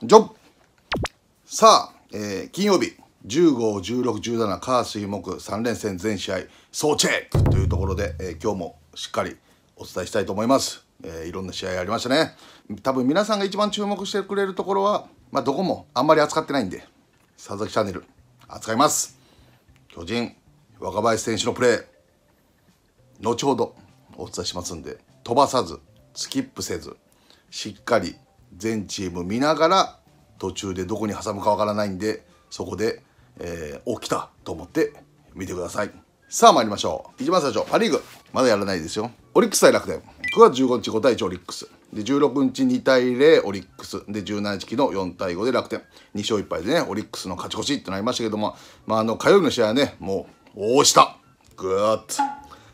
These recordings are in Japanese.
ジョブさあ、えー、金曜日1 5 16、17、火、水、木、3連戦全試合、総チェックというところで、えー、今日もしっかりお伝えしたいと思います。えー、いろんな試合ありましたね。多分皆さんが一番注目してくれるところは、まあ、どこもあんまり扱ってないんで、佐々木チャンネル、扱います。巨人、若林選手のプレー、後ほどお伝えしますんで、飛ばさず、スキップせず、しっかり全チーム見ながら途中でどこに挟むかわからないんでそこで、えー、起きたと思って見てくださいさあ参りましょう一番最初パ・リーグまだやらないですよオリックス対楽天9月15日5対1オリックスで16日2対0オリックスで17日昨日4対5で楽天2勝1敗でねオリックスの勝ち越しってなりましたけども、まあ、あの火曜日の試合はねもう大下グーッ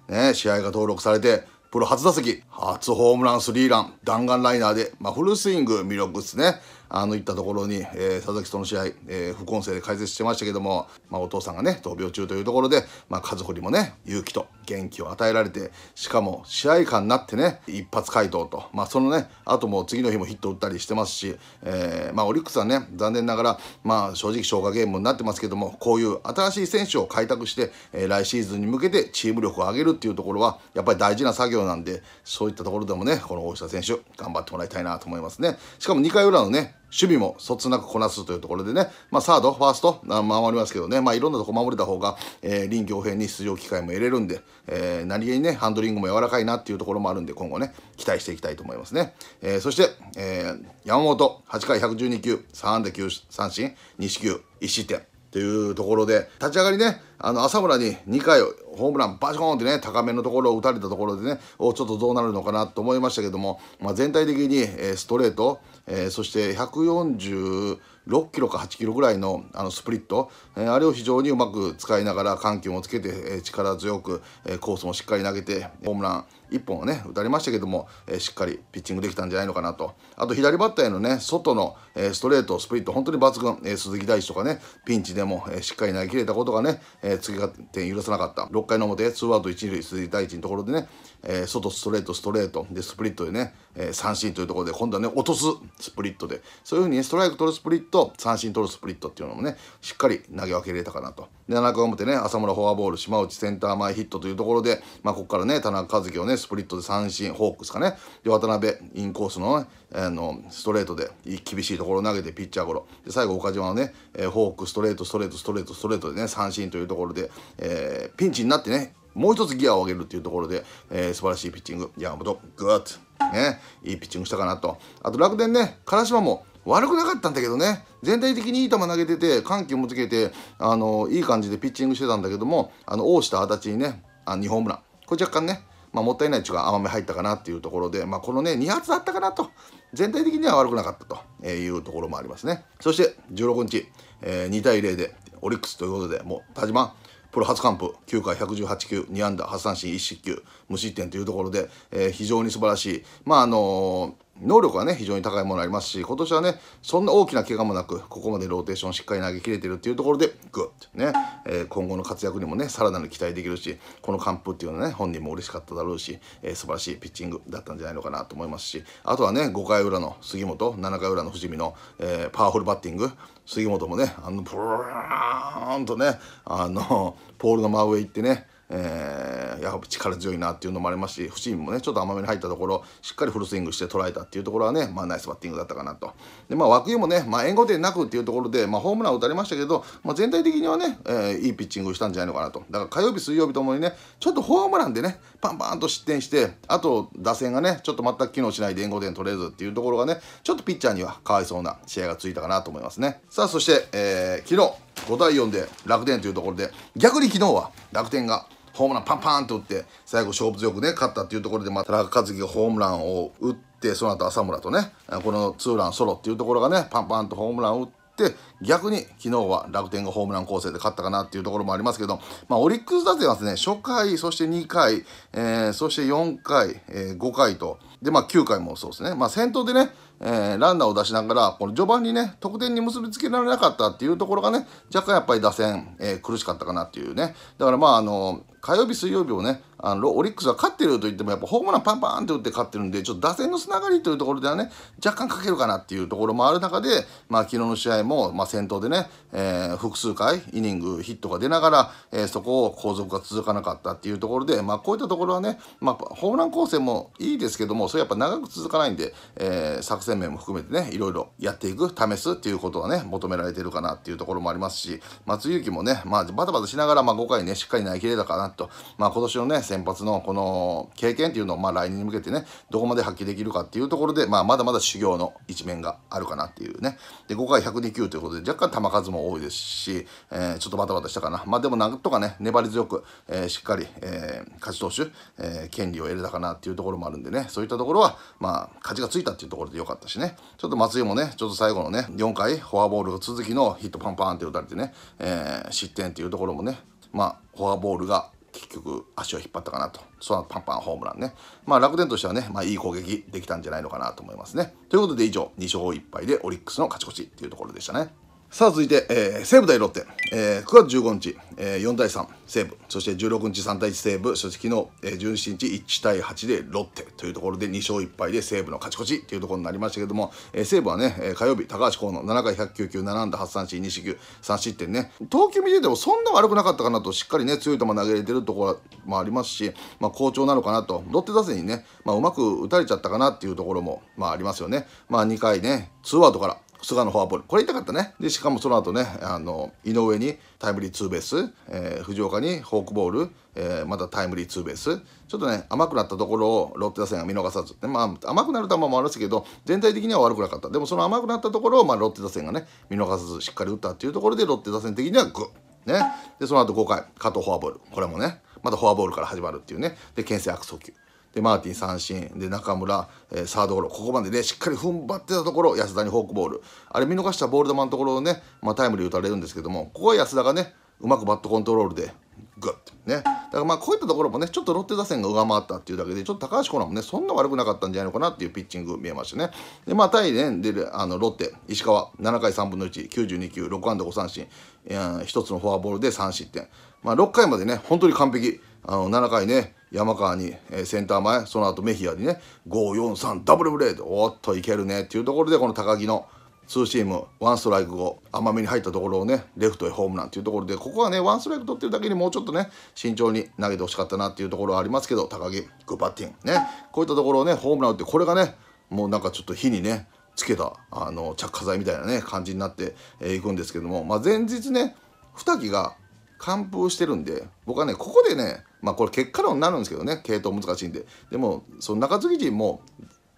とね試合が登録されてプロ初打席、初ホームランスリーラン、弾丸ライナーで、まあ、フルスイング魅力ですね。あの、いったところに、えー、佐々木との試合、えー、副音声で解説してましたけども、まあ、お父さんがね、闘病中というところで、まあ、家族にもね、勇気と元気を与えられて、しかも試合間になってね、一発回答と、まあ、そのね、あとも次の日もヒット打ったりしてますし、えー、まあ、オリックスはね、残念ながら、まあ、正直消化ゲームになってますけども、こういう新しい選手を開拓して、えー、来シーズンに向けてチーム力を上げるっていうところは、やっぱり大事な作業なんで、そういったところでもね、この大下選手、頑張ってもらいたいなと思いますね。しかも2回裏のね、守備もそつなくこなすというところでね、まあ、サード、ファースト、まあ、守りますけどね、まあ、いろんなとこ守れた方が、えー、臨機応変に出場機会も得れるんで、えー、何気にね、ハンドリングも柔らかいなっていうところもあるんで、今後ね、期待していきたいと思いますね。えー、そして、えー、山本、8回112球、3安打9三振、2四球、1失点。というところで、立ち上がりね、あの、浅村に2回ホームランバチコーンってね、高めのところを打たれたところでね、おちょっとどうなるのかなと思いましたけども、まあ、全体的に、えストレート、えー、そして140 6キロか8キロぐらいのあのスプリット、えー、あれを非常にうまく使いながら緩急もつけて、えー、力強く、えー、コースもしっかり投げてホームラン1本をね打たれましたけども、えー、しっかりピッチングできたんじゃないのかなとあと左バッターへのね外の、えー、ストレートスプリット本当に抜群、えー、鈴木大地とかねピンチでも、えー、しっかり投げ切れたことがね、えー、追点許さなかった6回の表ツーアウト1塁鈴木大地のところでね、えー、外ストレートストレートでスプリットでね、えー、三振というところで今度はね落とすスプリットでそういうふうに、ね、ストライク取るスプリットと三振取るスプリットっていうのもねしっかり投げ分けれたかなとで7回表ね浅村フォアボール島内センター前ヒットというところで、まあ、ここからね田中和樹をねスプリットで三振ホークスかねで渡辺インコースの,、ね、あのストレートで厳しいところを投げてピッチャーゴロで最後岡島のね、えー、フォークストレートストレートストレートストレートでね三振というところで、えー、ピンチになってねもう一つギアを上げるというところで、えー、素晴らしいピッチング山本グッねいいピッチングしたかなとあと楽天ね唐島も悪くなかったんだけどね全体的にいい球投げてて緩急もつけてあのいい感じでピッチングしてたんだけどもあの大下足立にねあ2ホームランこれ若干ね、まあ、もったいないっていうか甘め入ったかなっていうところで、まあ、このね2発だったかなと全体的には悪くなかったというところもありますねそして16日、えー、2対0でオリックスということでもう田島プロ初完封9回118球2安打8三振1失球無失点というところで、えー、非常に素晴らしいまああのー能力はね、非常に高いものありますし、今年はね、そんな大きな怪我もなく、ここまでローテーションしっかり投げ切れてるっていうところで、グッね、えー、今後の活躍にもね、さらなる期待できるし、この完封っていうのはね、本人も嬉しかっただろうし、えー、素晴らしいピッチングだったんじゃないのかなと思いますし、あとはね、5回裏の杉本、7回裏の藤見の、えー、パワフルバッティング、杉本もね、あの、プーンとね、あの、ポールの真上行ってね、えー、やっり力強いなっていうのもありますし不見もねちょっと甘めに入ったところしっかりフルスイングして捉えたっていうところはね、まあ、ナイスバッティングだったかなとで、まあ、涌井もね、まあ、援護点なくっていうところで、まあ、ホームラン打たれましたけど、まあ、全体的にはね、えー、いいピッチングしたんじゃないのかなとだから火曜日水曜日ともにねちょっとホームランでねパンパンと失点してあと打線がねちょっと全く機能しないで援護点取れずっていうところがねちょっとピッチャーにはかわいそうな試合がついたかなと思いますねさあそして、えー、昨日5対4で楽天というところで、逆に昨日は楽天がホームランパンパンと打って、最後勝負強くね、勝ったっていうところで、まあ、田中和樹がホームランを打って、その後浅村とね、このツーランソロっていうところがね、パンパンとホームランを打って、逆に昨日は楽天がホームラン構成で勝ったかなっていうところもありますけど、まあ、オリックス打線はですね、初回、そして2回、えー、そして4回、えー、5回と、で、まあ、9回もそうですね、まあ、先頭でね、えー、ランナーを出しながら、この序盤にね、得点に結びつけられなかったっていうところがね、若干やっぱり打線、えー、苦しかったかなっていうね、だからまあ、あの火曜日、水曜日をね、あのオリックスは勝ってると言っても、やっぱホームランパンパンって打って勝ってるんで、ちょっと打線のつながりというところではね、若干かけるかなっていうところもある中で、まあ、昨日の試合も、まあ、先頭でね、えー、複数回イニングヒットが出ながら、えー、そこを後続が続かなかったっていうところで、まあ、こういったところはね、まあ、ホームラン構成もいいですけどもそれやっぱ長く続かないんで、えー、作戦面も含めてねいろいろやっていく試すっていうことはね求められてるかなっていうところもありますし松井裕樹もね、まあ、バタバタしながら、まあ、5回ねしっかり投げ切れたかなと、まあ、今年のね先発のこの経験っていうのを、まあ、来年に向けてねどこまで発揮できるかっていうところで、まあ、まだまだ修行の一面があるかなっていうねで5回102球ということでで、若干球数も多いですし、えー、ちょっとバタバタしたかな。まあでもなんとかね、粘り強く、えー、しっかり、えー、勝ち投手、えー、権利を得れたかなっていうところもあるんでね、そういったところは、まあ、勝ちがついたっていうところで良かったしね、ちょっと松井もね、ちょっと最後のね、4回、フォアボール続きのヒットパンパンって打たれてね、えー、失点っていうところもね、まあ、フォアボールが結局足を引っ張ったかなと。そのパンパンホームランね。まあ楽天としてはね、まあいい攻撃できたんじゃないのかなと思いますね。ということで以上、2勝1敗でオリックスの勝ち越しっていうところでしたね。さあ続いて、えー、西武対ロッテ、えー、9月15日、えー、4対3西武そして16日3対1西武そして昨日、えー、17日1対8でロッテというところで2勝1敗で西武の勝ち越しというところになりましたけども、えー、西武はね、えー、火曜日高橋光の7回109球7安打8三振2四球3失点ね投球見ててもそんな悪くなかったかなとしっかりね強い球投げれてるところもありますし、まあ、好調なのかなとロッテ打線にね、まあ、うまく打たれちゃったかなっていうところも、まあ、ありますよね、まあ、2回ねツーアウトから菅のフォアボールこれ痛かったねでしかもその後ねあの井上にタイムリーツーベース、えー、藤岡にフォークボール、えー、またタイムリーツーベースちょっとね甘くなったところをロッテ打線が見逃さず、ねまあ、甘くなる球もあるんですけど全体的には悪くなかったでもその甘くなったところを、まあ、ロッテ打線がね見逃さずしっかり打ったっていうところでロッテ打線的にはグッねでその後5回加藤フォアボールこれもねまたフォアボールから始まるっていうねで牽制悪送球で、マーティン三振、で、中村、えー、サードゴロ、ここまでね、しっかり踏ん張ってたところ、安田にフォークボール。あれ見逃したボール球のところをね、まあ、タイムリー打たれるんですけども、ここは安田がね、うまくバットコントロールで、グッとね。だからまあこういったところもね、ちょっとロッテ打線が上回ったっていうだけで、ちょっと高橋コーナーもね、そんな悪くなかったんじゃないのかなっていうピッチング見えましたね。で、まあ対連、ね、で、あのロッテ、石川、7回3分の1、92球、6安打5三振、1つのフォアボールで3失点。まあ6回までね、本当に完璧。あの7回ね山川に、えー、センター前その後メヒアにね543ダブルブレードおっといけるねっていうところでこの高木のツーシームワンストライク後甘めに入ったところをねレフトへホームランというところでここはねワンストライク取ってるだけにもうちょっとね慎重に投げてほしかったなっていうところはありますけど高木グッバッティングねこういったところをねホームラン打ってこれがねもうなんかちょっと火にねつけたあの着火剤みたいなね感じになっていくんですけども、まあ、前日ね二木が完封してるんで僕はねここでねまあこれ結果論になるんですけどね系統難しいんででもその中継ぎ陣も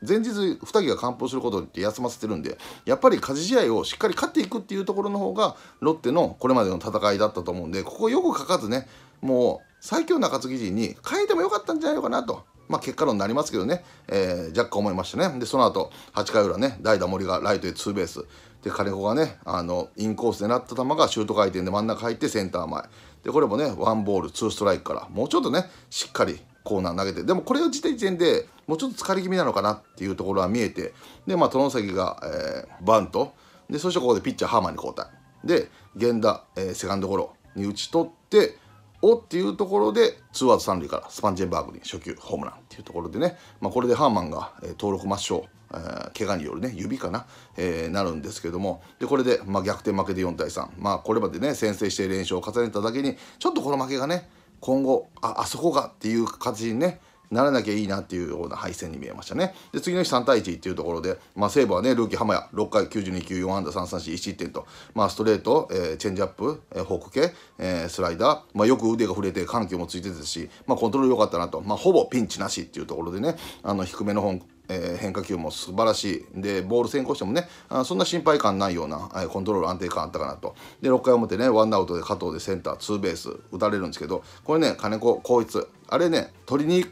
前日2人が完封することで休ませてるんでやっぱり勝ち試合をしっかり勝っていくっていうところの方がロッテのこれまでの戦いだったと思うんでここよく書かずねもう最強中継ぎ陣に変えてもよかったんじゃないのかなと。まあ、結果論になりますけどね、えー、若干思いましたね。で、その後、8回裏ね、代打森がライトへツーベース。で金子がねあのインコースでなった球がシュート回転で真ん中入ってセンター前でこれもねワンボールツーストライクからもうちょっとねしっかりコーナー投げてでもこれを時点でもうちょっと疲れ気味なのかなっていうところは見えてでまあ外崎が、えー、バントでそしてここでピッチャーハーマンに交代で源田、えー、セカンドゴロに打ち取っておっていうところでツーアウト三塁からスパンジェンバーグに初球ホームランっていうところでね、まあ、これでハーマンが、えー、登録抹消怪我によるね指かな、えー、なるんですけどもでこれで、まあ、逆転負けで4対3、まあ、これまでね先制して連勝を重ねただけにちょっとこの負けがね今後ああそこがっていう形にねならなきゃいいなっていうような敗戦に見えましたね。で、次の日3対1っていうところで、まあ、西武はね、ルーキー浜谷、6回92球、4安打、3三振、1失点と、まあ、ストレート、えー、チェンジアップ、えー、フォーク系、えー、スライダー、まあ、よく腕が触れて、緩急もついてたし、まあ、コントロール良かったなと、まあ、ほぼピンチなしっていうところでね、あの、低めの本、えー、変化球も素晴らしいでボール先行してもねあそんな心配感ないような、えー、コントロール安定感あったかなとで6回表ねワンアウトで加藤でセンターツーベース打たれるんですけどこれね金子い一あれね取りに行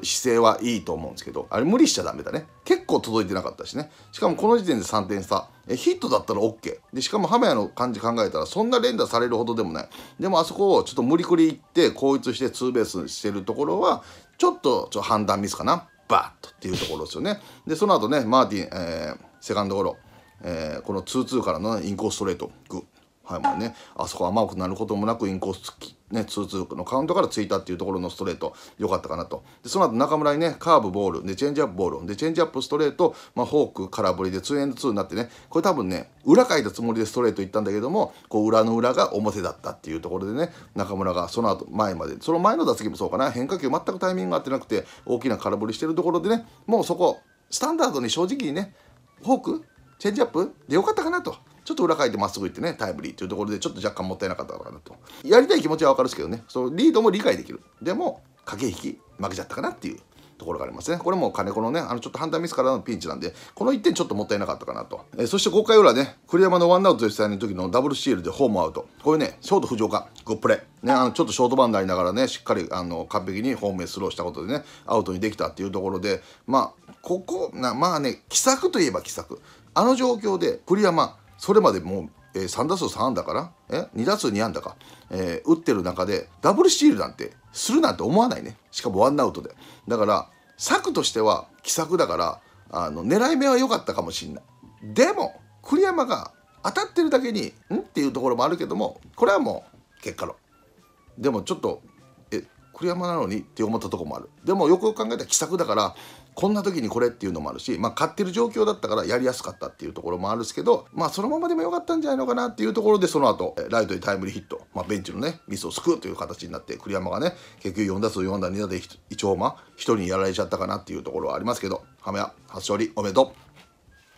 く姿勢はいいと思うんですけどあれ無理しちゃだめだね結構届いてなかったしねしかもこの時点で3点差えヒットだったら OK でしかも浜谷の感じ考えたらそんな連打されるほどでもないでもあそこをちょっと無理くり行っていつしてツーベースしてるところはちょっとちょ判断ミスかなバッとっていうところですよね。で、その後ね、マーティン、えー、セカンドゴロ、えー、この2-2からの、ね、インコースストレート、グはい、もうね、あそこ甘くなることもなくインコース突きね、2-2のカウントからついたっていうところのストレート、良かったかなと。で、その後中村にね、カーブ、ボール、で、チェンジアップ、ボール、で、チェンジアップ、ストレート、まあ、フォーク、空振りでツーエンドツーになってね、これ多分ね、裏書いたつもりでストレート行ったんだけども、こう、裏の裏が表だったっていうところでね、中村がその後、前まで、その前の打席もそうかな、変化球全くタイミングが合ってなくて、大きな空振りしてるところでね、もうそこ、スタンダードに正直にね、フォーク、チェンジアップでよかったかなと。ちょっと裏返ってまっすぐ行ってね、タイムリーっていうところで、ちょっと若干もったいなかったかなと。やりたい気持ちはわかるんですけどね、そのリードも理解できる。でも、駆け引き、負けちゃったかなっていう。ところがありますね。これも金子のね、あのちょっと判断ミスからのピンチなんで、この1点ちょっともったいなかったかなと。えー、そして5回裏ね、栗山のワンアウト実際の時のダブルシールでホームアウト。こういうね、ショート浮上か、グップレね、あのちょっとショートバンドありながらね、しっかりあの完璧にホームへスローしたことでね、アウトにできたっていうところで、まあ、ここな、まあね、奇策といえば奇策。あの状況で栗山、それまでもう、えー、3打数3安打かなえ2打数2安打か、えー、打ってる中でダブルスチールなんてするなんて思わないねしかもワンアウトでだから策としては奇策だからあの狙い目は良かったかもしんないでも栗山が当たってるだけにんっていうところもあるけどもこれはもう結果論でもちょっとえ栗山なのにって思ったとこもあるでもよくよく考えたら奇策だからこんな時にこれっていうのもあるし、まあ、買ってる状況だったからやりやすかったっていうところもあるんですけど、まあ、そのままでもよかったんじゃないのかなっていうところでその後ライトにタイムリーヒット、まあ、ベンチのねミスを救うという形になって栗山がね結局4打数4打2打で1ホーマー1人にやられちゃったかなっていうところはありますけど亀屋初勝利おめでとう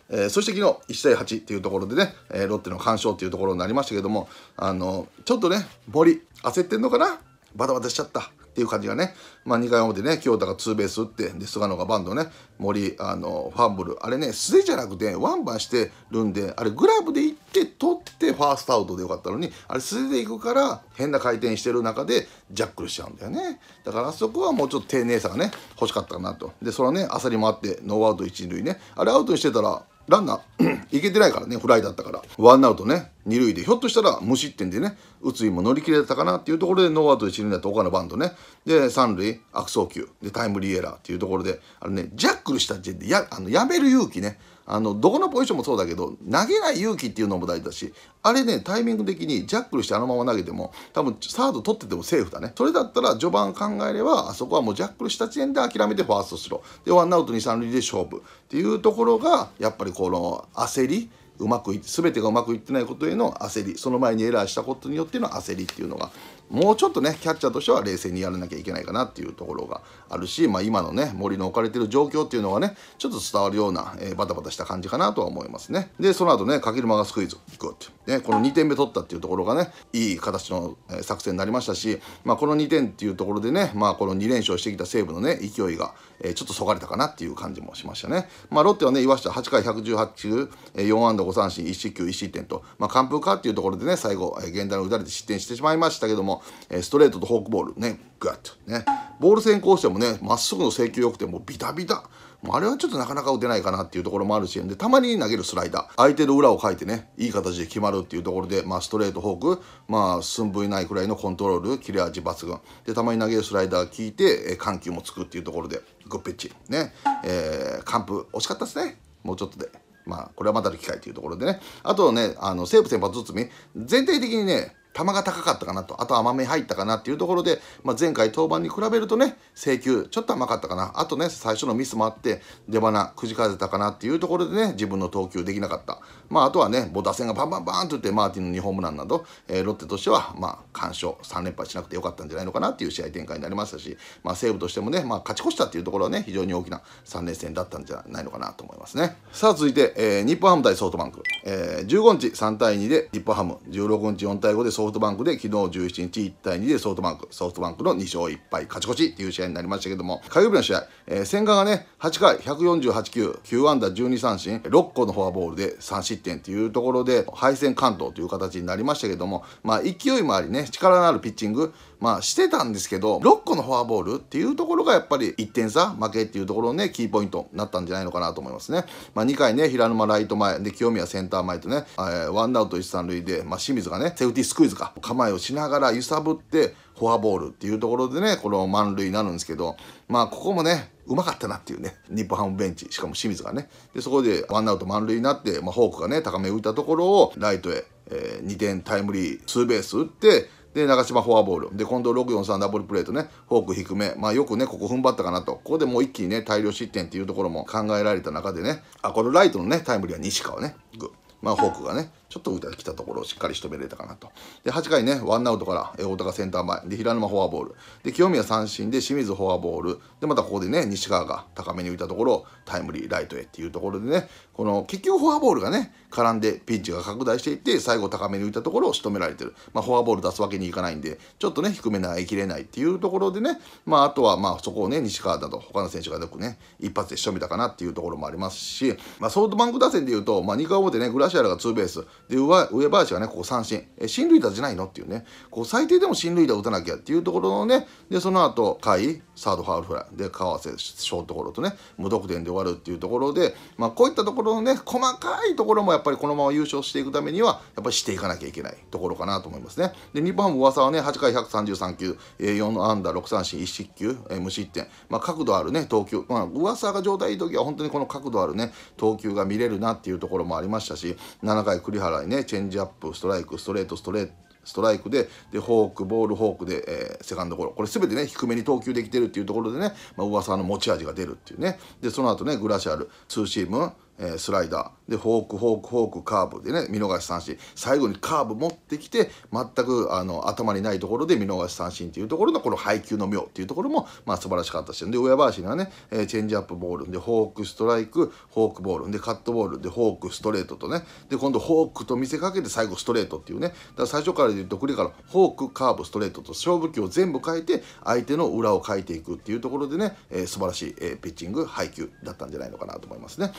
えー、そして昨日1対8っていうところでね、えー、ロッテの完勝っていうところになりましたけどもあのちょっとね森焦ってんのかなバタバタしちゃったっていう感じがね、まあ、2回表ね、京田がツーベース打って、で、菅野がバンドね、森、あの、ファンブル、あれね、素手じゃなくて、ワンバンしてるんで、あれ、グラブでいって、取って、ファーストアウトでよかったのに、あれ、素手で行くから、変な回転してる中で、ジャックルしちゃうんだよね。だから、あそこはもうちょっと丁寧さがね、欲しかったかなと。で、それはね、あさりもあって、ノーアウト1塁ね、あれ、アウトにしてたら、ランナーい けてないからね、フライだったから。ワンアウトね、二塁で、ひょっとしたら無失点でね、打つ意も乗り切れたかなっていうところで、ノーアウト一塁だと岡のバントね、で、三塁、悪送球、で、タイムリーエラーっていうところで、あれね、ジャックルした時点でや、あの、やめる勇気ね、あのどこのポジションもそうだけど投げない勇気っていうのも大事だしあれねタイミング的にジャックルしてあのまま投げても多分サード取っててもセーフだねそれだったら序盤考えればあそこはもうジャックルした時点で諦めてファーストスローでワンアウト二三塁で勝負っていうところがやっぱりこの焦りうまくい全てがうまくいってないことへの焦りその前にエラーしたことによっての焦りっていうのがもうちょっとねキャッチャーとしては冷静にやらなきゃいけないかなっていうところがあるし、まあ、今のね森の置かれてる状況っていうのがねちょっと伝わるような、えー、バタバタした感じかなとは思いますねでその後ねるまがスクイズグッて、ね、この2点目取ったっていうところがねいい形の、えー、作戦になりましたし、まあ、この2点っていうところでね、まあ、この2連勝してきた西武のね勢いが、えー、ちょっとそがれたかなっていう感じもしましたね、まあ、ロッテはね岩下8回118球、え4安打5三振1四球1失点と、まあ、完封かっていうところでね最後、えー、源田の打たれて失点してしまいましたけどもストレートとフォークボールねグッとねボール先行してもねまっすぐの制球よくてもうビタビタあれはちょっとなかなか打てないかなっていうところもあるし、で、たまに投げるスライダー、相手の裏をかいてね、いい形で決まるっていうところで、まあ、ストレート、フォーク、まあ、寸分いないくらいのコントロール、切れ味抜群。で、たまに投げるスライダー効いて、え緩急もつくっていうところで、グッピッチ。ね、えー、完封、惜しかったですね。もうちょっとで。まあ、これはまたの機会というところでね。あとね、あの、西武先発ずつみ、全体的にね、球が高かったかなと、あと甘め入ったかなっていうところで、まあ、前回登板に比べるとね、制球、ちょっと甘かったかな、あとね、最初のミスもあって、出花くじかれたかなっていうところでね、自分の投球できなかった。まあ、あとはね、もう戦がバンバンバーンといって、マーティンの2ホームランなど、えー、ロッテとしては、まあ、完勝、3連敗しなくてよかったんじゃないのかなっていう試合展開になりましたし、まあ、西武としてもね、まあ、勝ち越したっていうところはね、非常に大きな3連戦だったんじゃないのかなと思いますね。さあ、続いて、えー、日本ハム対ソフトバンク。えー、15日3対2で日本ハム、16日4対5でソフトバンク。ソフトバンクで昨日17日1対2でソフトバンク、ソフトバンクの2勝1敗、勝ち越しという試合になりましたけども、火曜日の試合、えー、千賀がね、8回148球、9安打12三振、6個のフォアボールで3失点というところで、敗戦関東という形になりましたけども、まあ勢いもありね、力のあるピッチング、まあ、してたんですけど、6個のフォアボールっていうところがやっぱり1点差負けっていうところのね、キーポイントになったんじゃないのかなと思いますね。まあ、2回ね、平沼ライト前、で、清宮センター前とね、えー、ワンアウト一三塁で、まあ、清水がね、セーフティースクイズか、構えをしながら揺さぶって、フォアボールっていうところでね、この満塁になるんですけど、まあ、ここもね、うまかったなっていうね、日本ハムベンチ、しかも清水がね、で、そこでワンアウト満塁になって、まあ、フォークがね、高め浮いたところを、ライトへ、えー、2点タイムリーツーベース打って、で、長嶋フォアボール。で、近藤643ダブルプレートね、フォーク低め。まあよくね、ここ踏ん張ったかなと。ここでもう一気にね、大量失点っていうところも考えられた中でね、あ、このライトのね、タイムリーは西川ね、グまあフォークがね、ちょっと打たきたところをしっかり仕留めれたかなと。で、8回ね、ワンアウトから、大高センター前、で、平沼フォアボール、で、清宮三振で、清水フォアボール、で、またここでね、西川が高めに浮いたところをタイムリー、ライトへっていうところでね、この、結局フォアボールがね、絡んでピンチが拡大していって、最後高めに浮いたところを仕留められてる。まあ、フォアボール出すわけにいかないんで、ちょっとね、低め投げきれないっていうところでね、まあ、あとはまあ、そこをね、西川だと、他の選手がよくね、一発で仕留めたかなっていうところもありますし、まあ、ソフトバンク打線でいうと、まあ、2回表ね、グラシアルがツーベース、で上林はねここ三振え進塁打じゃないのっていうねこう最低でも進塁打打たなきゃっていうところのねでその後下位、サードファウルフライで川瀬ショートゴロとね無得点で終わるっていうところで、まあ、こういったところのね細かいところもやっぱりこのまま優勝していくためにはやっぱりしていかなきゃいけないところかなと思いますね。で日本ハ噂はね8回133球4安打6三振1失球無失点、まあ、角度あるね投球、まあ、噂が状態いい時は本当にこの角度あるね投球が見れるなっていうところもありましたし7回栗払いねチェンジアップストライクストレートストレートストライクででフォークボールフォークで、えー、セカンドゴロこれ全てね低めに投球できてるっていうところでね、まあ、噂の持ち味が出るっていうねでその後ねグラシャルツーシームえスライダーでフォークフォークフォークカーブでね見逃し三振最後にカーブ持ってきて全くあの頭にないところで見逃し三振というところのこの配球の妙っていうところも、まあ、素晴らしかったしで上林にはね、えチェンジアップボールでフォークストライクフォークボールでカットボールでフォークストレートとねで今度フォークと見せかけて最後ストレートっていうねだから最初から言うと栗からフォークカーブストレートと勝負球を全部変えて相手の裏をかいていくっていうところでね、え素晴らしい、えピッチング配球だったんじゃないのかなと思いますね。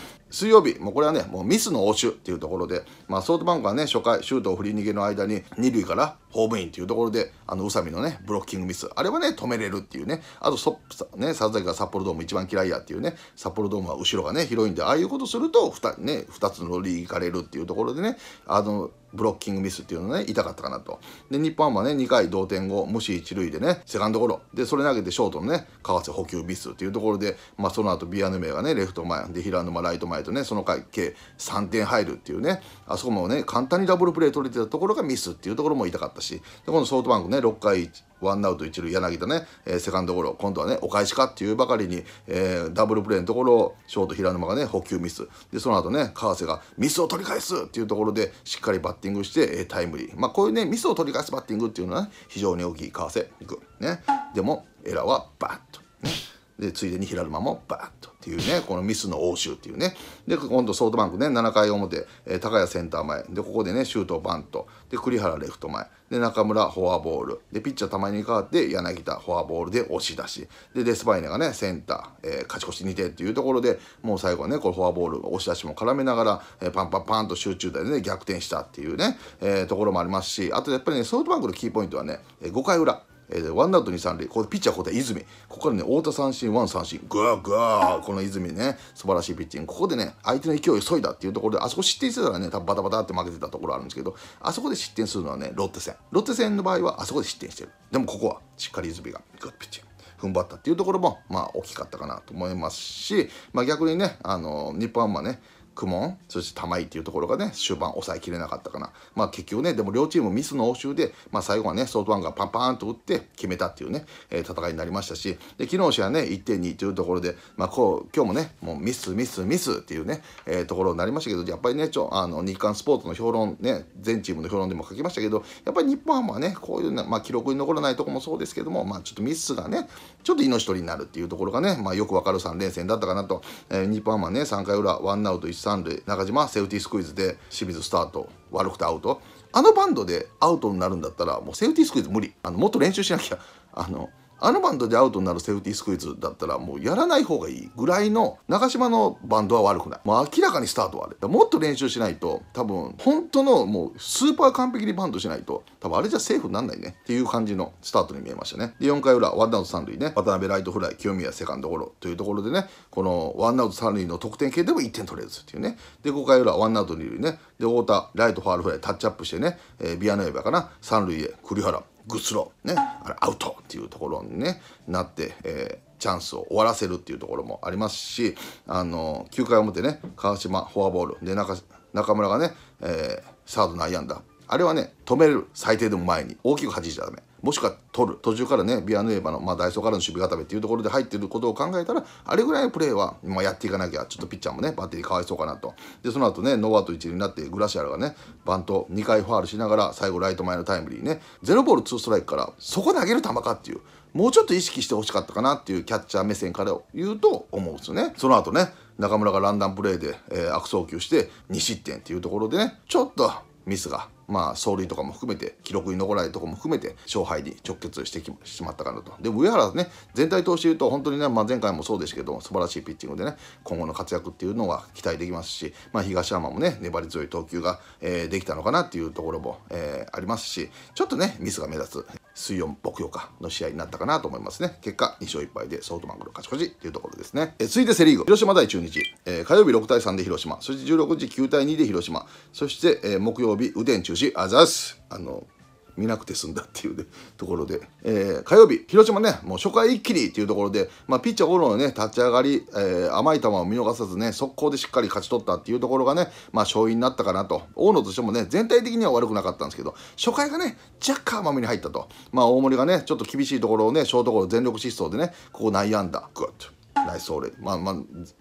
水曜日、もうこれはね、もうミスの応酬っていうところで、まあ、ソフトバンクはね、初回、シュートを振り逃げの間に、2塁からホームインというところで、あの、宇佐美のね、ブロッキングミス、あれはね、止めれるっていうね、あと、そ、ね、佐々木が札幌ドーム一番嫌いやっていうね、札幌ドームは後ろがね、広いんで、ああいうことすると、2, ね、2つのリーグ行かれるっていうところでね、あの、ブロッキングミスっていうのね、痛かったかなと。で、日本はね、2回同点後、無視1塁でね、セカンドゴロ。で、それ投げてショートのね、川瀬補給ミスっていうところで、まあ、その後、ビアヌメがね、レフト前、で、平沼ライト前とね、その回、計3点入るっていうね、あそこもね、簡単にダブルプレー取れてたところがミスっていうところも痛かったし、で、このソフトバンクね、6回ワンアウト一塁柳田ね、えー、セカンドゴロ今度はねお返しかっていうばかりに、えー、ダブルプレーのところショート平沼がね補給ミスでその後ね川瀬がミスを取り返すっていうところでしっかりバッティングして、えー、タイムリーまあこういうねミスを取り返すバッティングっていうのは、ね、非常に大きい川瀬く。ねでもエラーはバッとねでついでに平沼もバッとっていうね、このミスの応酬っていうね。で、今度ソフトバンクね、7回表、えー、高谷センター前。で、ここでね、シュートバント。で、栗原レフト前。で、中村フォアボール。で、ピッチャーたまに変わって、柳田フォアボールで押し出し。で、デスパイネがね、センター、えー、勝ち越し2点っていうところで、もう最後はね、これフォアボール、押し出しも絡めながら、えー、パンパンパンと集中打でね、逆転したっていうね、えー、ところもありますし、あとやっぱりね、ソフトバンクのキーポイントはね、5回裏。えー、ワンアウト二三塁、ここでピッチャー交代、泉。ここからね、太田三振、ワン三振、ぐーぐー、この泉ね、素晴らしいピッチング。ここでね、相手の勢いを急いだっていうところで、あそこ失点してたらね、多分バタバタって負けてたところあるんですけど、あそこで失点するのはね、ロッテ戦。ロッテ戦の場合は、あそこで失点してる。でもここは、しっかり泉が、グッピッチング。踏ん張ったっていうところも、まあ、大きかったかなと思いますし、まあ、逆にね、あのー、日本ハムはね、苦悶そして玉井っていうところがね終盤抑えきれなかったかなまあ結局ねでも両チームミスの応酬で、まあ、最後はねソフトバンクがパンパンと打って決めたっていうね、えー、戦いになりましたしで昨日の試合ね1.2というところで、まあ、こう今日もねもうミスミスミスっていうね、えー、ところになりましたけどやっぱりねちょあの日韓スポーツの評論ね全チームの評論でも書きましたけどやっぱり日本はまはねこういう、まあ、記録に残らないとこもそうですけども、まあ、ちょっとミスがねちょっと命取りになるっていうところがね、まあ、よくわかる3連戦だったかなと、えー、ッパーマンね3回裏ワンアウト1、3塁中島セーフティースクイズで清水スタート悪くてアウトあのバンドでアウトになるんだったらもうセーフティースクイズ無理あのもっと練習しなきゃあのあのバンドでアウトになるセーフティースクイズだったらもうやらない方がいいぐらいの長島のバンドは悪くない。もう明らかにスタートはあれ。もっと練習しないと多分本当のもうスーパー完璧にバンドしないと多分あれじゃセーフになんないねっていう感じのスタートに見えましたね。で4回裏ワンアウト三塁ね渡辺ライトフライ清宮セカンドゴロというところでねこのワンアウト三塁の得点系でも1点取れずっていうね。で5回裏ワンアウト二塁ねで太田ライトファールフライタッチアップしてね、えー、ビアノエバかな三塁へ栗原ぐつろね、あれアウトっていうところに、ね、なって、えー、チャンスを終わらせるっていうところもありますし、あのー、9回表ね川島フォアボールで中中村がね、えー、サード内野安打あれはね止めれる最低でも前に大きく弾いちゃダメ。もしくは取る途中からねビアヌエヴァの、まあ、ダイソーからの守備固めっていうところで入ってることを考えたらあれぐらいのプレーは、まあ、やっていかなきゃちょっとピッチャーもねバッテリーかわいそうかなとでその後ねノーアウト1塁になってグラシアルがねバント2回ファールしながら最後ライト前のタイムリーねゼロボール2ストライクからそこ投げる球かっていうもうちょっと意識してほしかったかなっていうキャッチャー目線から言うと思うんですよねその後ね中村がランダムプレーで、えー、悪送球して2失点っていうところでねちょっとミスがまあ、走塁とかも含めて、記録に残らないとこも含めて、勝敗に直結してしまったかなと。で、上原ね、全体通して言うと、本当にね、まあ、前回もそうですけど、素晴らしいピッチングでね、今後の活躍っていうのは期待できますし、まあ、東山もね、粘り強い投球が、えー、できたのかなっていうところも、えー、ありますし、ちょっとね、ミスが目立つ。水温木曜かの試合になったかなと思いますね。結果、2勝1敗でソフトバンクの勝ち越しというところですね。え続いてセ・リーグ、広島対中日、えー、火曜日6対3で広島、そして16時9対2で広島、そして、えー、木曜日、雨天中止、あざす。あの、見なくて済んだっていう ところで、えー、火曜日、広島ね、もう初回一気にっていうところで、まあ、ピッチャーゴロのね、立ち上がり、えー、甘い球を見逃さずね、速攻でしっかり勝ち取ったっていうところがね、まあ、勝因になったかなと、大野としてもね、全体的には悪くなかったんですけど、初回がね、若干甘めに入ったと、まあ、大森がね、ちょっと厳しいところをね、ショートゴロ全力疾走でね、ここ内野安打、グッと。ナイスオーレまあまあ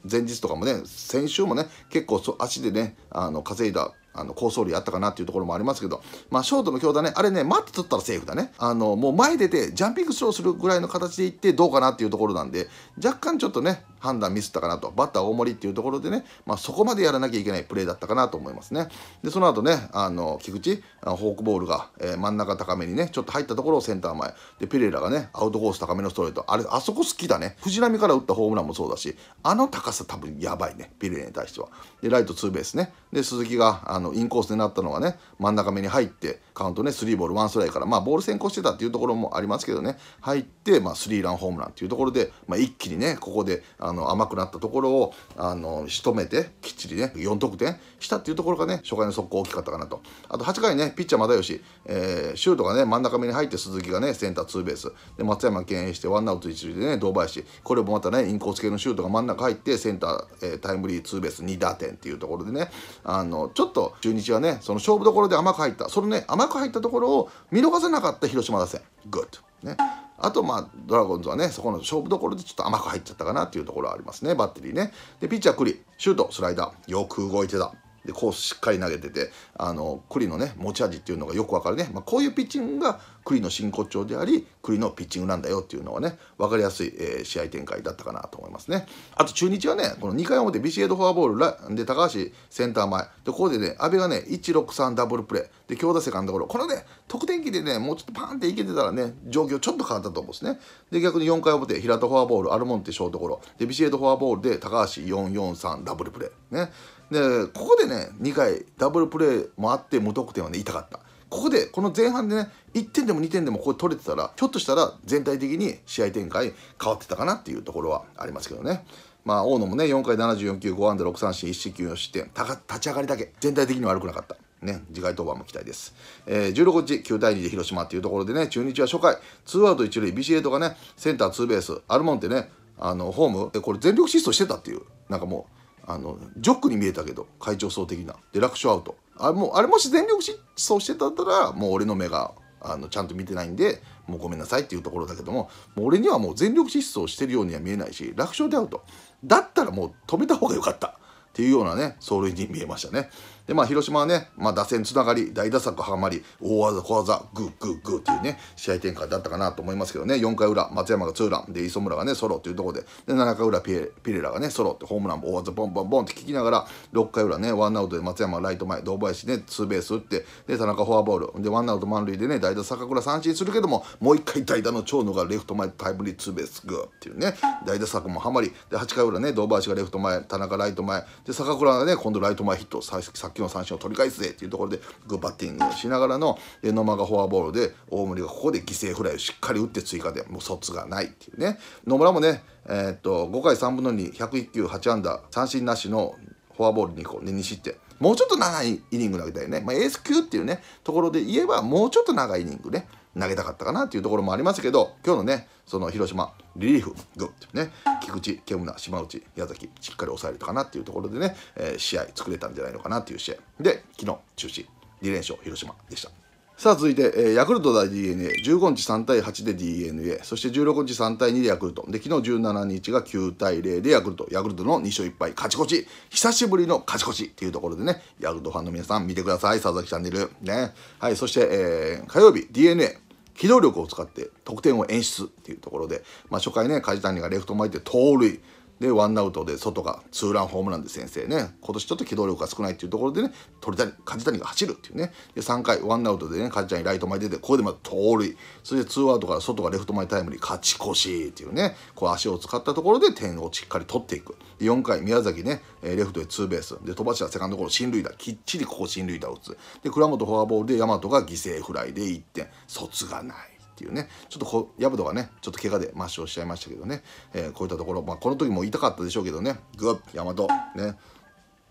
前日とかもね先週もね結構足でねあの稼いだあの、好走塁あったかなっていうところもありますけど、まあ、ショートの強打ね、あれね、待って取ったらセーフだね。あの、もう前出て、ジャンピングスローするぐらいの形でいってどうかなっていうところなんで、若干ちょっとね、判断ミスったかなと、バッター大盛りっていうところでね、まあ、そこまでやらなきゃいけないプレーだったかなと思いますね。で、その後ね、あの菊池、フォークボールが、えー、真ん中高めにね、ちょっと入ったところをセンター前、で、ペレラがね、アウトコース高めのストレート、あれ、あそこ好きだね、藤浪から打ったホームランもそうだし、あの高さ、多分やばいね、ペレラに対しては。で、ライトツーベースね、で、鈴木があのインコースになったのはね、真ん中目に入って、カウントね、スリーボール、ワンストライクから、まあ、ボール先行してたっていうところもありますけどね、入って、まあ、スリーランホームランっていうところで、まあ、一気にね、ここで、ああの甘くなったところをあの仕留めてきっちりね4得点したっていうところがね初回の速攻大きかったかなとあと8回ねピッチャー又吉、えー、シュートがね真ん中目に入って鈴木がねセンターツーベースで松山敬遠してワンアウト一塁でね堂林これもまたねインコース系のシュートが真ん中入ってセンター、えー、タイムリーツーベース2打点っていうところでねあのちょっと中日はねその勝負どころで甘く入ったそのね甘く入ったところを見逃さなかった広島打線グッドねあと、まあ、ドラゴンズはね、そこの勝負どころでちょっと甘く入っちゃったかなっていうところはありますね、バッテリーね。で、ピッチャー、クリ、シュート、スライダー、よく動いてた。でコースしっかり投げててあの栗のね持ち味っていうのがよくわかるね、まあ、こういうピッチングが栗の真骨頂であり栗のピッチングなんだよっていうのはね分かりやすい、えー、試合展開だったかなと思いますねあと中日はねこの2回表ビシエドフォアボールで高橋センター前でここでね阿部がね163ダブルプレーで強打セカンドゴロこのね得点機でねもうちょっとパーンっていけてたらね状況ちょっと変わったと思うんですねで逆に4回表平田フォアボールアルモンテショートゴロでビシエドフォアボールで高橋443ダブルプレーねでここでね2回ダブルプレーもあって無得点はね痛かったここでこの前半でね1点でも2点でもこう取れてたらひょっとしたら全体的に試合展開変わってたかなっていうところはありますけどねまあ大野もね4回74球5安打6三振1四球4失点立ち上がりだけ全体的に悪くなかったね、次回登板も期待です。えー、16日、9対2で広島っていうところでね、中日は初回、ツーアウト1塁、ビシエドがね、センターツーベース、アルモンテね、あの、ホーム、これ全力疾走してたっていう、なんかもう、あのジョックに見えたけど会長層的なで楽勝アウトあもうあれもし全力疾走してたらもう俺の目があのちゃんと見てないんでもうごめんなさいっていうところだけどももう俺にはもう全力疾走してるようには見えないし楽勝でアウトだったらもう止めた方が良かったっていうようなね走塁に見えましたね。で、まあ、広島はね、まあ、打線つながり、大打策はまり、大技、小技、グー、グー、グーっていうね、試合展開だったかなと思いますけどね、4回裏、松山がツーラン、で、磯村がね、ソロっていうところで、で、7回裏ピレ、ピレラがね、ソロってホームラン、大技、ボンボンボンって聞きながら、6回裏ね、ワンアウトで松山ライト前、堂林ね、ツーベース打って、で、田中フォアボール、で、ワンアウト満塁でね、代打坂倉三振するけども、もう1回代打の長野がレフト前タイムリーツーベース、グーっていうね、代打策もはまり、で、8回裏ね、堂林がレフト前、田中ライト前、で、坂倉がね、今度ライト前ヒット、っの三振を取り返すぜっていうところでグッバッティングしながらの野間がフォアボールで大森がここで犠牲フライをしっかり打って追加でもう卒がないっていうね野村もね、えー、っと5回3分の2101球8安打三振なしのフォアボール2個で2失点もうちょっと長いイニング投げたいね、まあ、エース級っていうねところで言えばもうちょっと長いイニングね投げたかったかなっていうところもありますけど、今日のね、その広島、リリーフ、グッね、菊池、ケムナ、島内、矢崎、しっかり抑えれたかなっていうところでね、えー、試合作れたんじゃないのかなっていう試合。で、昨日、中止、2連勝、広島でした。さあ続いて、えー、ヤクルト対 d n a 15日3対8で d n a そして16日3対2でヤクルトで昨日17日が9対0でヤクルトヤクルトの2勝1敗勝ち越し久しぶりの勝ち越しっていうところでねヤクルトファンの皆さん見てください佐々木チャンネルねはいそして、えー、火曜日 d n a 機動力を使って得点を演出っていうところで、まあ、初回ね梶谷がレフト前で盗塁でワンアウトで外がツーランホームランで先制ね今年ちょっと機動力が少ないっていうところでね鳥谷梶谷が走るっていうねで3回ワンアウトでね梶谷ライト前出てここでまた盗塁そしてツーアウトから外がレフト前タイムリー勝ち越しっていうねこう足を使ったところで点をしっかり取っていくで4回宮崎ねレフトへツーベースで飛ばしたセカンドゴロ進塁打きっちりここ進塁打を打つで倉本フォアボールで大和が犠牲フライで1点卒がないていうねちょっとこヤブドがねちょっと怪我で抹消しちゃいましたけどね、えー、こういったところ、まあ、この時も痛かったでしょうけどねグッヤマトね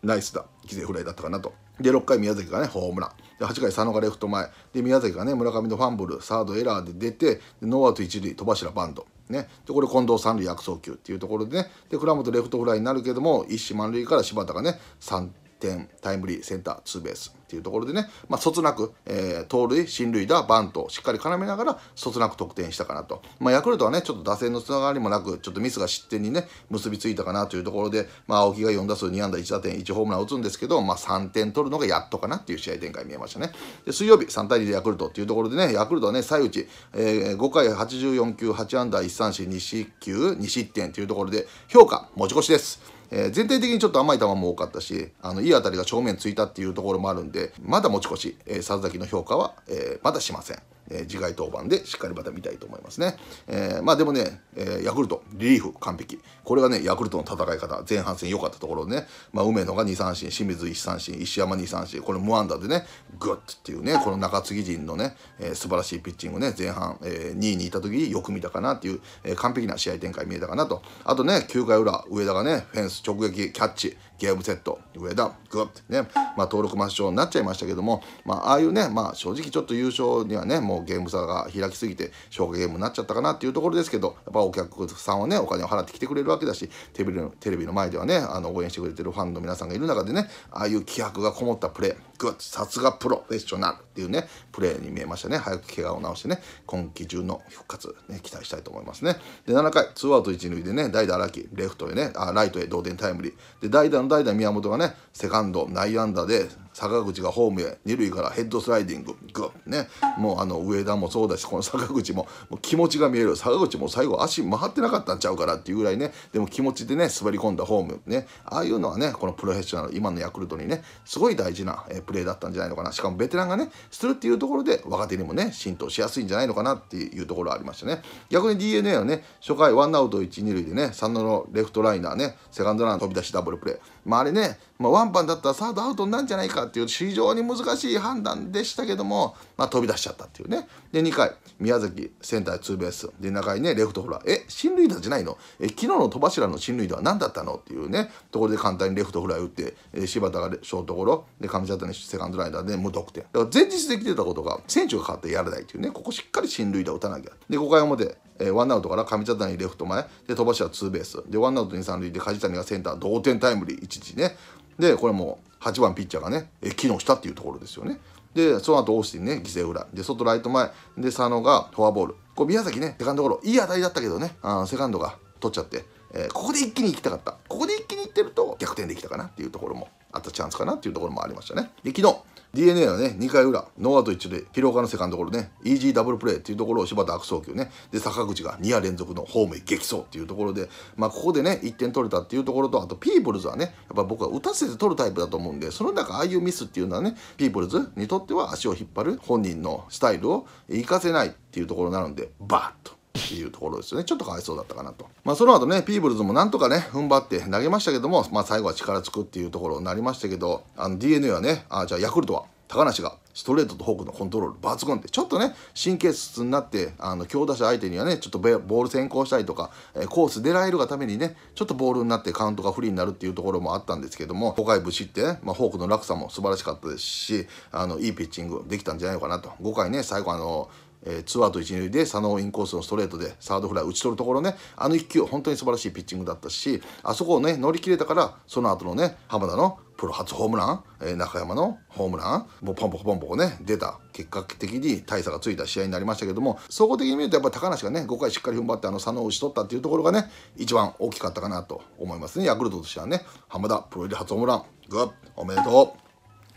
ナイスだ犠牲フライだったかなとで6回宮崎がねホームランで8回佐野がレフト前で宮崎がね村上のファンブルサードエラーで出てノーアウト1塁戸柱バントね、でこれ近藤三塁悪送球っていうところでねで倉本レフトフライになるけども一糸満塁から柴田がね三点タイムリーセンターツーベースっていうところでね、まあ、そつなく、えー、盗塁進塁打バントをしっかり絡めながらそつなく得点したかなと、まあ、ヤクルトはねちょっと打線のつながりもなくちょっとミスが失点にね結びついたかなというところで、まあ、青木が4打数2安打1打点1ホームランを打つんですけど、まあ、3点取るのがやっとかなっていう試合展開見えましたねで水曜日3対2でヤクルトっていうところでねヤクルトはね最内、えー、5回84球8安打1三振2四球2失点というところで評価持ち越しですえー、全体的にちょっと甘い球も多かったし、あの、いい当たりが正面ついたっていうところもあるんで、まだ持ち越し、えー、佐々木の評価は、えー、まだしません。えー、次回登板でしっかりまた見たいと思いますね。えー、まあでもね、えー、ヤクルト、リリーフ完璧。これがね、ヤクルトの戦い方、前半戦良かったところね、まあ、梅野が2三振、清水1三振、石山2三振、これ無安打でね、グッっていうね、この中継ぎ陣のね、えー、素晴らしいピッチングね、前半、えー、2位にいた時よく見たかなっていう、えー、完璧な試合展開見えたかなと。あとね、9回裏、上田がね、フェンス直撃、キャッチ。ゲームセット上田グッてね、まあ、登録抹消になっちゃいましたけども、まあ、ああいうね、まあ、正直ちょっと優勝にはねもうゲーム差が開きすぎて消化ゲームになっちゃったかなっていうところですけどやっぱお客さんはねお金を払ってきてくれるわけだしテレビのテレビの前ではねあの応援してくれてるファンの皆さんがいる中でねああいう気迫がこもったプレーグッさすがプロフェッショナルっていうねプレーに見えましたね早く怪我を治してね今季中の復活、ね、期待したいと思いますねで7回ツーアウト1塁でね代打荒木レフトへねあライトへ同点タイムリーで代打の代打宮本がねセカンド内野安打で坂口がホームへ二塁からヘッドスライディンググッねもうあの上田もそうだしこの坂口ももう気持ちが見える坂口も最後足回ってなかったんちゃうからっていうぐらいねでも気持ちでね滑り込んだホームねああいうのはねこのプロフェッショナル今のヤクルトにねすごい大事な、えプレーだったんじゃないのかなしかもベテランがねするっていうところで若手にもね浸透しやすいんじゃないのかなっていうところありましたね逆に d n a はね初回ワンアウト1二塁でねンドのレフトライナーねセカンドラン飛び出しダブルプレーまああれね、まあ、ワンパンだったらサードアウトになるんじゃないかかっていう非常に難しい判断でしたけども、まあ、飛び出しちゃったっていうねで2回宮崎センターツーベースで中井ねレフトフライえ進塁打じゃないのえ昨日の戸柱の進塁打は何だったのっていうねところで簡単にレフトフライ打って、え柴田がショートゴロで上里にセカンドライダーで無得点だから前日できてたことが選手が変わってやらないっていうねここしっかり進塁打打たなきゃで5回表えー、ワンアウトから上茶谷レフト前で飛ばしはツーベースでワンアウト二三塁で梶谷がセンター同点タイムリー一時ねでこれもう8番ピッチャーがね、え機能したっていうところですよね。で、その後オースティンね、犠牲裏。で、外ライト前。で、佐野がフォアボール。こう宮崎ね、セカンドゴロ。いい当たりだったけどね、あセカンドが取っちゃって、えー、ここで一気に行きたかった。ここで一気に行ってると逆転できたかなっていうところも、あったチャンスかなっていうところもありましたね。で、昨日、DNA はね、2回裏、ノーアウト1塁、広岡のセカンドゴロね、イージーダブルプレーっていうところを柴田悪送球ね、で、坂口が2夜連続のホームへ激走っていうところで、まあ、ここでね、1点取れたっていうところと、あと、ピープルズはね、やっぱ僕は打たせて取るタイプだと思うんで、その中、ああいうミスっていうのはね、ピープルズにとっては足を引っ張る本人のスタイルを活かせないっていうところになるんで、バーッと。っていうところですよね。ちょっとかわいそうだったかなと。まあ、その後ね、ピーブルズもなんとかね、踏ん張って投げましたけども、まあ、最後は力つくっていうところになりましたけど、あの DNA はね、あ、じゃあヤクルトは高梨がストレートとフォークのコントロール抜群ってちょっとね神経質になってあの強打者相手にはねちょっとボール先行したりとか、えー、コース狙えるがためにねちょっとボールになってカウントが不利になるっていうところもあったんですけども5回しって、ね、まあ、フォークの落差も素晴らしかったですしあのいいピッチングできたんじゃないのかなと5回ね最後あのえー、ツーアウト一塁で佐野をインコースのストレートでサードフライ打ち取るところねあの1球本当に素晴らしいピッチングだったしあそこをね乗り切れたからその後のね浜田のプロ初ホームラン、えー、中山のホームランもうポンポコポンポコね出た結果的に大差がついた試合になりましたけども総合的に見るとやっぱり高梨がね5回しっかり踏ん張ってあの佐野を打ち取ったっていうところがね一番大きかったかなと思いますねヤクルトとしてはね浜田プロ入り初ホームラングッおめでとう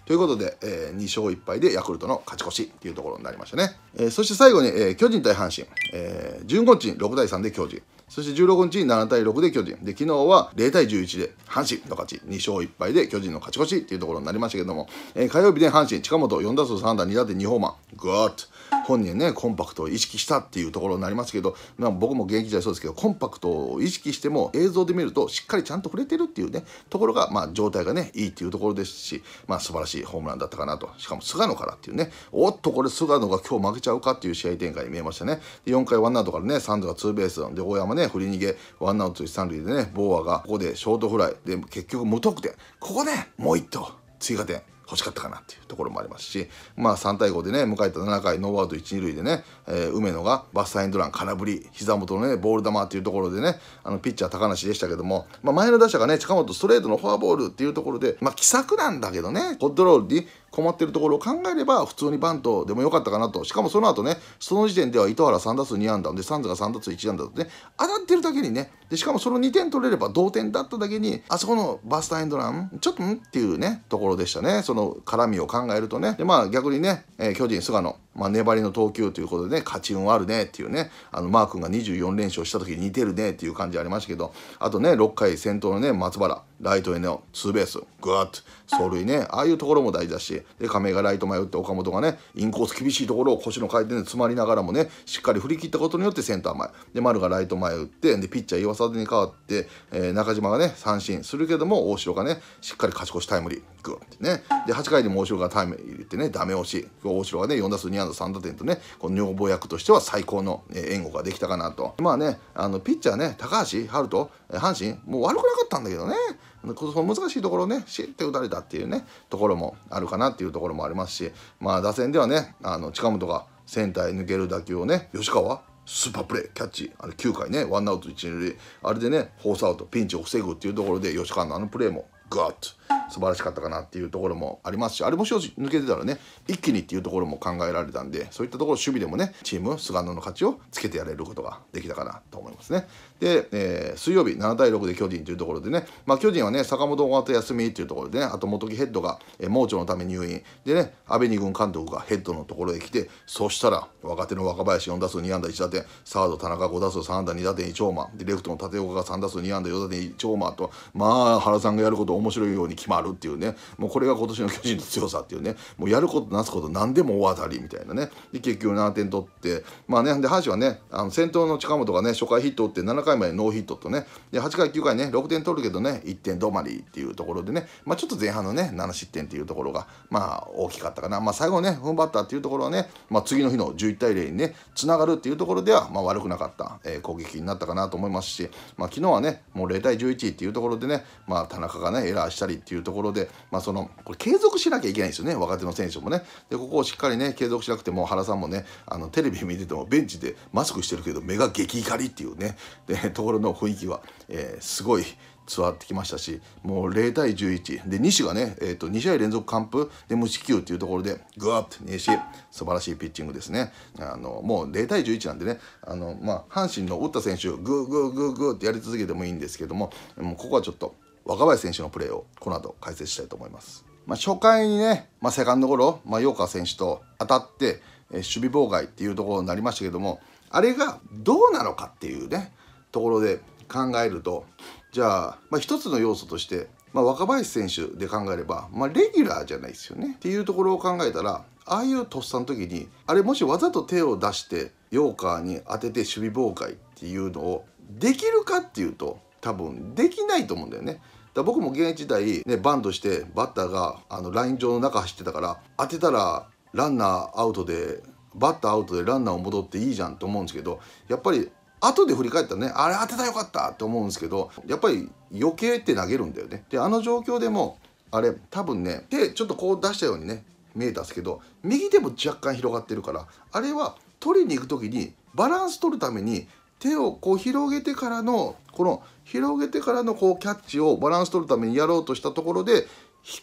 ということで、えー、2勝1敗でヤクルトの勝ち越しっていうところになりましたね。えー、そして最後に、えー、巨人対阪神、えー、15日に6対3で巨人。そして16日に7対6で巨人。で、昨日は0対11で阪神の勝ち。2勝1敗で巨人の勝ち越しっていうところになりましたけども、えー、火曜日で阪神、近本4打数3打2打で2ホーマー。グーッと。本人ねコンパクトを意識したっていうところになりますけど、まあ、僕も現役時代そうですけどコンパクトを意識しても映像で見るとしっかりちゃんと触れてるっていうねところが、まあ、状態がねいいっていうところですし、まあ、素晴らしいホームランだったかなとしかも菅野からっていうねおっとこれ菅野が今日負けちゃうかっていう試合展開に見えましたねで4回ワンアウトからねサンドがツーベースで大山ね振り逃げワンアウト一三塁でねボーアがここでショートフライで結局無得点ここでもう1投追加点欲しかったかなっていうところもありますし、まあ3対5でね、迎えた7回ノーアウト1、2塁でね、えー、梅野がバスサインドラン、空振り、膝元のね、ボール球っていうところでね、あのピッチャー高梨でしたけども、まあ、前の打者がね、近本ストレートのフォアボールっていうところで、まあ気さくなんだけどね、コントロールに困ってるところを考えれば、普通にバントでもよかったかなと。しかもその後ね、その時点では糸原3打数2安打で、サンズが3打数1安打とね、当たってるだけにね、でしかもその2点取れれば同点だっただけに、あそこのバスタインドラン、ちょっとんっていうね、ところでしたね。そのの絡みを考えるとねで、まあ、逆にね、えー、巨人、菅野、まあ、粘りの投球ということでね勝ち運あるねっていうねあのマー君が24連勝した時に似てるねっていう感じありましたけどあとね6回先頭のね松原ライトへのツーベース、グワッと、走塁ね、ああいうところも大事だし、で、亀井がライト迷って岡本がね、インコース厳しいところを腰の回転で詰まりながらもね、しっかり振り切ったことによってセンター前、で、丸がライト前打って、で、ピッチャー岩佐に代わって、えー、中島がね、三振するけども、大城がね、しっかり勝ち越しタイムリー、グッてね、で、8回にも大城がタイムリー入れてね、ダメ押し、大城がね、4打数2安打3打点とね、この女房役としては最高の援護ができたかなと。まあね、あの、ピッチャーね、高橋遥人、阪神、もう悪くなかったんだけどね、その難しいところをねシって打たれたっていうねところもあるかなっていうところもありますしまあ打線ではねあの近本がセンターへ抜ける打球をね吉川スーパープレーキャッチあれ9回ねワンアウト一塁あれでねフォースアウトピンチを防ぐっていうところで吉川のあのプレーもわっと素晴らしかったかなっていうところもありますしあれもし抜けてたらね一気にっていうところも考えられたんでそういったところ守備でもねチーム菅野の勝ちをつけてやれることができたかなと思いますね。で、えー、水曜日7対6で巨人というところでね、まあ、巨人はね坂本が休みというところでねあと元木ヘッドが、えー、盲腸のため入院でね阿部二軍監督がヘッドのところへ来てそしたら若手の若林4打数2安打1打点サード田中5打数3安打2打点1超マでレフトの立岡が3打数2安打4打点1超ーとまあ原さんがやること面白いように決まるっていうねもうこれが今年の巨人の強さっていうねもうやることなすこと何でも大当たりみたいなねで結局7点取ってまあねで阪神はねあの先頭の近本がね初回ヒット打って7回までノーヒットとね、で8回、9回ね、6点取るけどね、1点止まりっていうところでね、まあ、ちょっと前半のね、7失点っていうところが、まあ、大きかったかな、まあ、最後ね、踏ん張ったっていうところはね、まあ、次の日の11対0にね、つながるっていうところでは、まあ、悪くなかった、えー、攻撃になったかなと思いますし、まあ、昨日はね、もう0対11っていうところでね、まあ、田中がね、エラーしたりっていうところで、まあ、その、これ継続しなきゃいけないんですよね、若手の選手もね。で、ここをしっかりね、継続しなくても、原さんもね、あのテレビ見てても、ベンチでマスクしてるけど、目が激怒りっていうね、でえところの雰囲気は、えー、すごい座ってきましたしもう0対11で西がね、えーと、と2試合連続完封で無四球というところでグアップ西素晴らしいピッチングですねあのもう0対11なんでねあの、まあ、阪神の打った選手グーグーグーグーってやり続けてもいいんですけどももうここはちょっと若林選手のプレーをこの後解説したいと思います。まあ、初回にね、まあ、セカンドゴロ、まあ、陽川選手と当たって、えー、守備妨害っていうところになりましたけどもあれがどうなのかっていうねところで考えるとじゃあ、まあ、一つの要素として、まあ、若林選手で考えれば、まあ、レギュラーじゃないですよねっていうところを考えたらああいうとっさの時にあれもしわざと手を出してヨーカーに当てて守備妨害っていうのをできるかっていうと多分できないと思うんだよね。だ僕も現役時代、ね、バンドしてバッターがあのライン上の中走ってたから当てたらランナーアウトでバッターアウトでランナーを戻っていいじゃんと思うんですけどやっぱり後で振り返ったらねあれ当てたよかったって思うんですけどやっぱり余計って投げるんだよねであの状況でもあれ多分ね手ちょっとこう出したようにね見えたんですけど右手も若干広がってるからあれは取りに行く時にバランス取るために手をこう広げてからのこの広げてからのこうキャッチをバランス取るためにやろうとしたところで引っ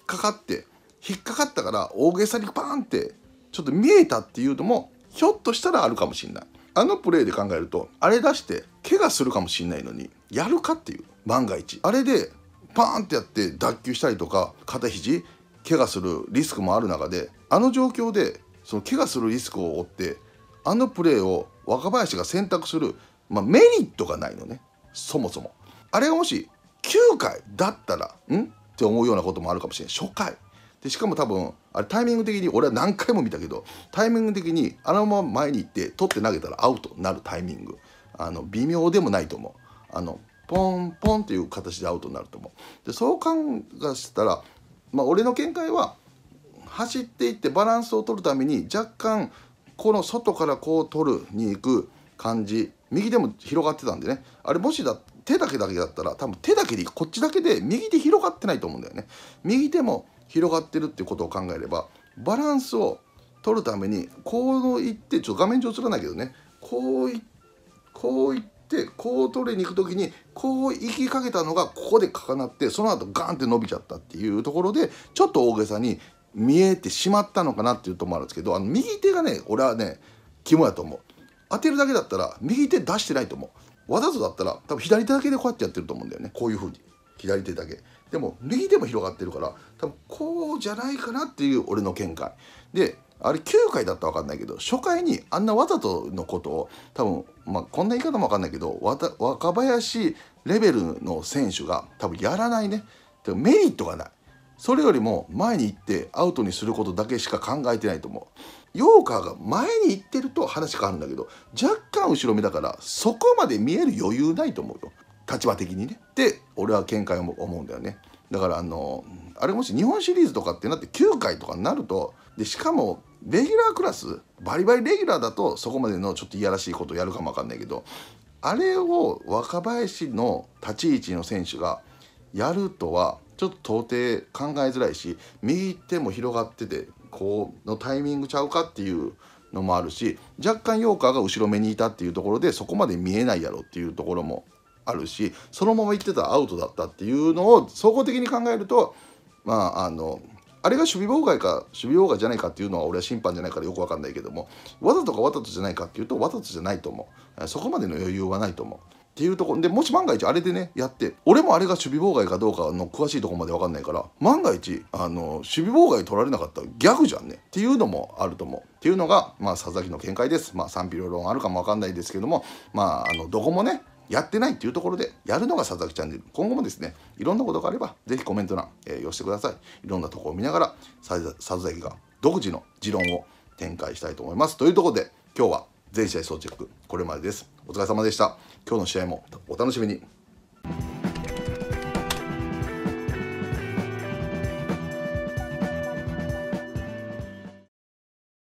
かかって引っかかったから大げさにパーンってちょっと見えたっていうのもひょっとしたらあるかもしれない。あのプレーで考えるとあれ出して怪我するかもしれないのにやるかっていう万が一あれでパーンってやって脱臼したりとか肩肘怪我するリスクもある中であの状況でその怪我するリスクを負ってあのプレーを若林が選択する、まあ、メリットがないのねそもそもあれがもし9回だったらんって思うようなこともあるかもしれない初回でしかも多分あれタイミング的に俺は何回も見たけどタイミング的にあのまま前に行って取って投げたらアウトになるタイミングあの微妙でもないと思うあのポンポンっていう形でアウトになると思うでそう考えしたら、まあ、俺の見解は走っていってバランスを取るために若干この外からこう取るに行く感じ右でも広がってたんでねあれもしだ手だけだけだったら多分手だけでこっちだけで右で広がってないと思うんだよね右手も広がってるってことを考えればバランスを取るためにこういってちょっと画面上映らないけどねこういこういってこう取りに行く時にこう行きかけたのがここで重なってその後ガンって伸びちゃったっていうところでちょっと大げさに見えてしまったのかなっていうとこもあるんですけどあの右手がね俺はね肝やと思う当てるだけだったら右手出してないと思うわざとだったら多分左手だけでこうやってやってると思うんだよねこういう風に左手だけでも右でも広がってるから多分こうじゃないかなっていう俺の見解であれ9回だったら分かんないけど初回にあんなわざとのことを多分、まあ、こんな言い方も分かんないけど若林レベルの選手が多分やらないねでメリットがないそれよりも前に行ってアウトにすることだけしか考えてないと思うヨーカーが前に行ってると話変わるんだけど若干後ろ目だからそこまで見える余裕ないと思うよ立場的にねって俺は見解を思うんだよねだからあのあれもし日本シリーズとかってなって9回とかになるとでしかもレギュラークラスバリバリレギュラーだとそこまでのちょっといやらしいことやるかもわかんないけどあれを若林の立ち位置の選手がやるとはちょっと到底考えづらいし右手も広がっててこうのタイミングちゃうかっていうのもあるし若干ヨーカーが後ろ目にいたっていうところでそこまで見えないやろっていうところもあるしそのまま行ってたらアウトだったっていうのを総合的に考えるとまああのあれが守備妨害か守備妨害じゃないかっていうのは俺は審判じゃないからよく分かんないけどもわざとかわざとじゃないかっていうとわざとじゃないと思うそこまでの余裕はないと思う。っていうとこでもし万が一あれでねやって俺もあれが守備妨害かどうかの詳しいとこまで分かんないから万が一あの守備妨害取られなかったらギャグじゃんねっていうのもあると思うっていうのが、まあ、佐々木の見解です、まあ、賛否両論あるかもわかんないですけどもまああのどこもねやってないっていうところでやるのが佐々木チャンネル今後もですねいろんなことがあれば是非コメント欄、えー、寄せてくださいいろんなとこを見ながら佐々木が独自の持論を展開したいと思いますというところで今日は全試合総チェックこれまでですお疲れ様でした今日の試合もお楽しみに